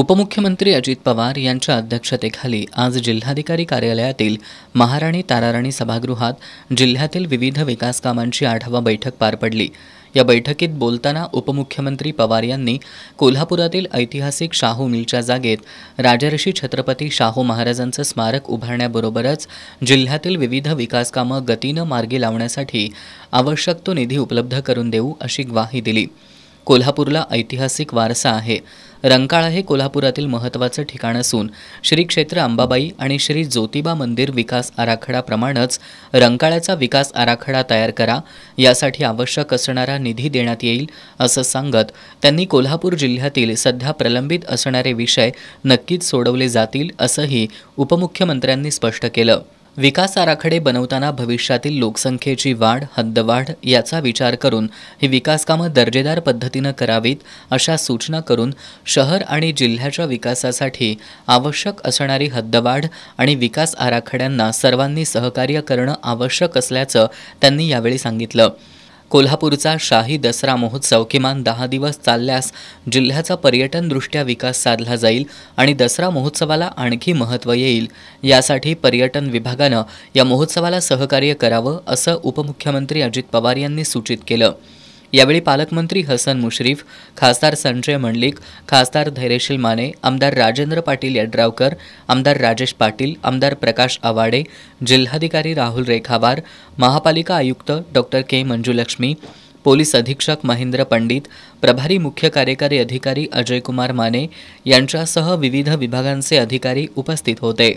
उपमुख्यमंत्री अजित पवार यांच्या अध्यक्षतेखाली आज जिल्हाधिकारी कार्यालयातील महाराणी ताराराणी सभागृहात जिल्ह्यातील विविध विकासकामांची आढावा बैठक पार पडली या बैठकीत बोलताना उपमुख्यमंत्री पवार यांनी कोल्हापुरातील ऐतिहासिक शाहू मिलच्या जागेत राजर्षी छत्रपती शाहू महाराजांचं स्मारक उभारण्याबरोबरच जिल्ह्यातील विविध विकासकामं गतीनं मार्गी लावण्यासाठी आवश्यक तो निधी उपलब्ध करून देऊ अशी ग्वाही दिली कोल्हापूरला ऐतिहासिक वारसा आहे रंकाळा हे कोल्हापुरातील महत्त्वाचं ठिकाण असून श्री क्षेत्र अंबाबाई आणि श्री ज्योतिबा मंदिर विकास आराखडाप्रमाणेच रंकाळ्याचा विकास आराखडा तयार करा यासाठी आवश्यक असणारा निधी देण्यात येईल असं सांगत त्यांनी कोल्हापूर जिल्ह्यातील सध्या प्रलंबित असणारे विषय नक्कीच सोडवले जातील असंही उपमुख्यमंत्र्यांनी स्पष्ट केलं विकास आराखडे बनवताना भविष्यातील लोकसंख्येची वाढ हद्दवाढ याचा विचार करून ही विकासकामं दर्जेदार पद्धतीनं करावीत अशा सूचना करून शहर आणि जिल्ह्याच्या विकासासाठी आवश्यक असणारी हद्दवाढ आणि विकास आराखड्यांना सर्वांनी सहकार्य करणं आवश्यक असल्याचं त्यांनी यावेळी सांगितलं कोल्हापूरचा शाही दसरा महोत्सव किमान दहा दिवस चालल्यास जिल्ह्याचा पर्यटनदृष्ट्या विकास साधला जाईल आणि दसरा महोत्सवाला आणखी महत्त्व येईल यासाठी पर्यटन विभागानं या महोत्सवाला सहकार्य करावं असं उपमुख्यमंत्री अजित पवार यांनी सूचित केलं यावेळी पालकमंत्री हसन मुश्रीफ खासदार संजय मंडलिक खासदार धैर्यशील माने आमदार राजेंद्र पाटील यड्रावकर आमदार राजेश पाटील आमदार प्रकाश आवाडे जिल्हाधिकारी राहुल रेखावार महापालिका आयुक्त डॉक्टर के मंजुलक्ष्मी पोलीस अधीक्षक महेंद्र पंडित प्रभारी मुख्य कार्यकारी अधिकारी अजयकुमार माने यांच्यासह विविध विभागांचे अधिकारी उपस्थित होते